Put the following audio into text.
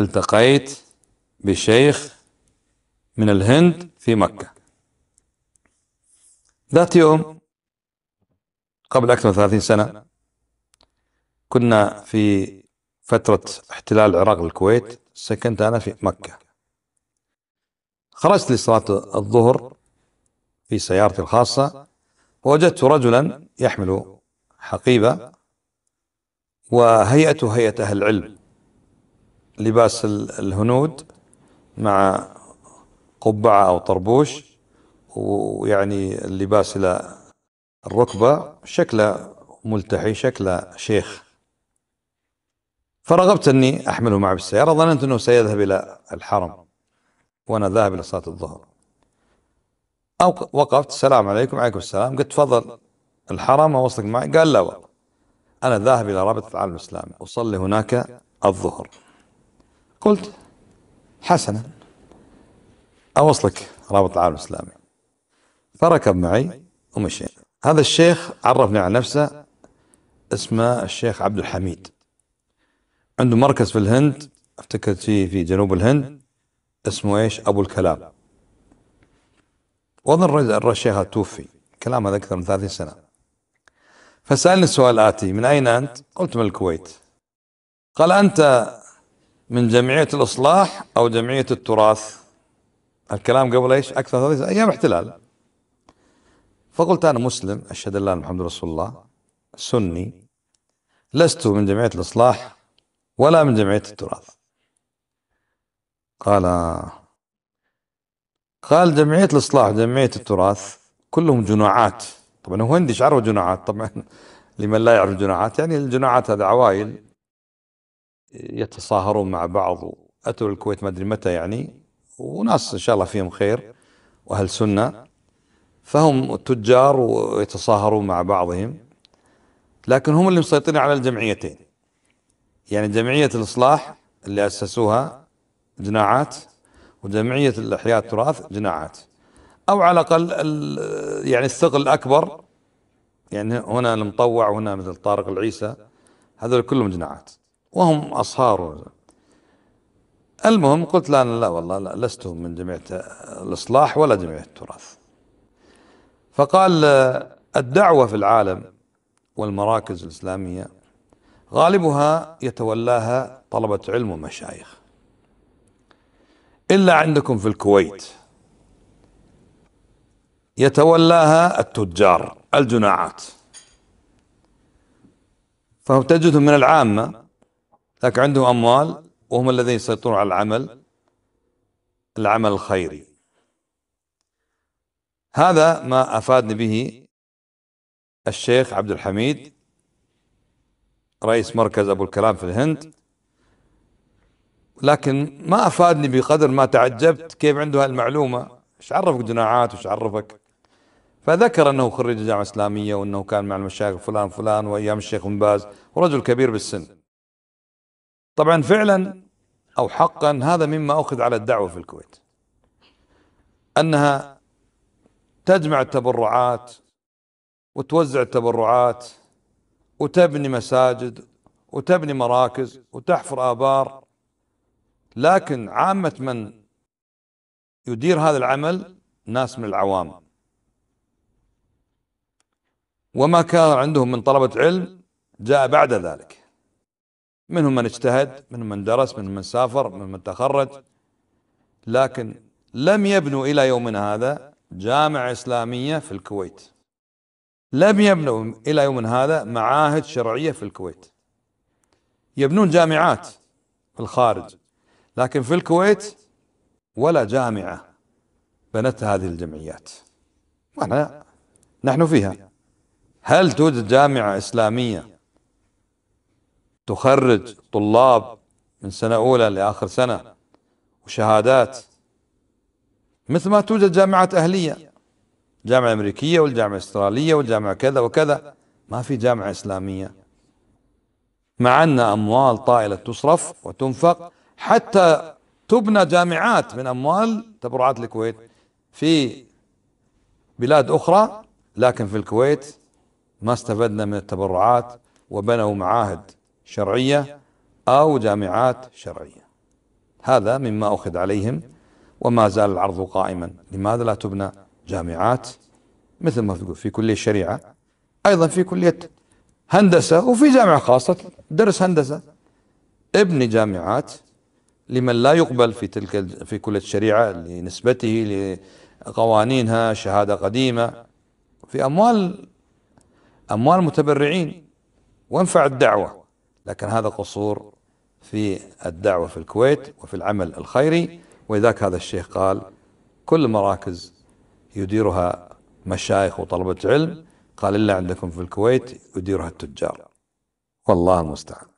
التقيت بشيخ من الهند في مكة ذات يوم قبل أكثر من 30 سنة كنا في فترة احتلال العراق للكويت سكنت أنا في مكة خرجت لصلاة الظهر في سيارتي الخاصة ووجدت رجلا يحمل حقيبة وهيئته هيئة أهل العلم لباس الهنود مع قبعة أو طربوش ويعني اللباس إلى الركبة شكله ملتحي شكله شيخ فرغبت أني أحمله معي بالسيارة ظننت أنه سيذهب إلى الحرم وأنا ذاهب إلى صلاة الظهر أو وقفت السلام عليكم وعليكم السلام قلت تفضل الحرم أوصلك معي قال لا وقف أنا ذاهب إلى رابطة العالم الإسلامي أصلي هناك الظهر قلت حسنا أوصلك رابط العالم الإسلامي فركب معي ومشي هذا الشيخ عرفني على نفسه اسمه الشيخ عبد الحميد عنده مركز في الهند افتكرت فيه في جنوب الهند اسمه ايش ابو الكلام واظن الشيخ توفي الكلام هذا اكثر من 30 سنه فسالني السؤال الاتي من اين انت؟ قلت من الكويت قال انت من جمعية الإصلاح أو جمعية التراث الكلام قبل إيش أكثر هذه أيام احتلال فقلت أنا مسلم أشهد أن محمد رسول الله سني لست من جمعية الإصلاح ولا من جمعية التراث قال قال جمعية الإصلاح جمعية التراث كلهم جناعات طبعا هو هندي شعره جناعات طبعا لمن لا يعرف جناعات يعني الجناعات هذا عوائل يتصاهرون مع بعض أتوا الكويت ما أدري متى يعني وناس إن شاء الله فيهم خير وأهل سنة فهم تجار ويتصاهرون مع بعضهم لكن هم اللي مسيطرين على الجمعيتين يعني جمعية الإصلاح اللي أسسوها جناعات وجمعية الإحياء التراث جناعات أو على الأقل يعني الثقل الأكبر يعني هنا المطوع وهنا مثل طارق العيسى هذول كلهم جناعات وهم أصهار المهم قلت لا أنا لا والله لا لست من جمعية الإصلاح ولا جمعية التراث فقال الدعوة في العالم والمراكز الإسلامية غالبها يتولاها طلبة علم ومشايخ إلا عندكم في الكويت يتولاها التجار الجناعات فهم تجدهم من العامة ذاك عنده أموال وهم الذين يسيطرون على العمل العمل الخيري هذا ما أفادني به الشيخ عبد الحميد رئيس مركز أبو الكلام في الهند لكن ما أفادني بقدر ما تعجبت كيف عنده هالمعلومة ايش عرفك جناعات وايش عرفك فذكر أنه خريج الجامعة الإسلامية وأنه كان مع المشايخ فلان فلان وأيام الشيخ بن باز ورجل كبير بالسن طبعا فعلا أو حقا هذا مما أخذ على الدعوة في الكويت أنها تجمع التبرعات وتوزع التبرعات وتبني مساجد وتبني مراكز وتحفر آبار لكن عامة من يدير هذا العمل ناس من العوام وما كان عندهم من طلبة علم جاء بعد ذلك منهم من اجتهد منهم من درس منهم من سافر منهم من تخرج لكن لم يبنوا إلى يومنا هذا جامعة إسلامية في الكويت لم يبنوا إلى يومنا هذا معاهد شرعية في الكويت يبنون جامعات في الخارج لكن في الكويت ولا جامعة بنتها هذه الجمعيات واحنا نحن فيها هل توجد جامعة إسلامية تخرج طلاب من سنة أولى لآخر سنة وشهادات مثل ما توجد جامعة أهلية جامعة أمريكية والجامعة الأسترالية والجامعة كذا وكذا ما في جامعة إسلامية مع أن أموال طائلة تصرف وتنفق حتى تبنى جامعات من أموال تبرعات الكويت في بلاد أخرى لكن في الكويت ما استفدنا من التبرعات وبنوا معاهد شرعية أو جامعات شرعية هذا مما أخذ عليهم وما زال العرض قائما لماذا لا تبنى جامعات مثل ما تقول في كلية شريعة أيضا في كلية هندسة وفي جامعة خاصة درس هندسة ابني جامعات لمن لا يقبل في تلك في كلية الشريعة لنسبته لقوانينها شهادة قديمة في أموال أموال متبرعين وانفع الدعوة لكن هذا قصور في الدعوة في الكويت وفي العمل الخيري ولذلك هذا الشيخ قال كل المراكز يديرها مشايخ وطلبة علم قال إلا عندكم في الكويت يديرها التجار والله المستعان